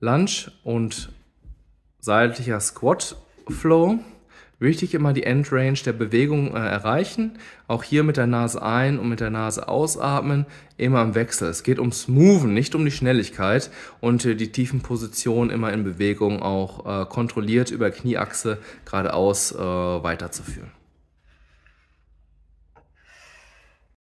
Lunge und seitlicher Squat Flow. Wichtig immer die Endrange der Bewegung äh, erreichen. Auch hier mit der Nase ein und mit der Nase ausatmen. Immer im Wechsel. Es geht ums Moven, nicht um die Schnelligkeit. Und äh, die tiefen Positionen immer in Bewegung auch äh, kontrolliert über Knieachse geradeaus äh, weiterzuführen.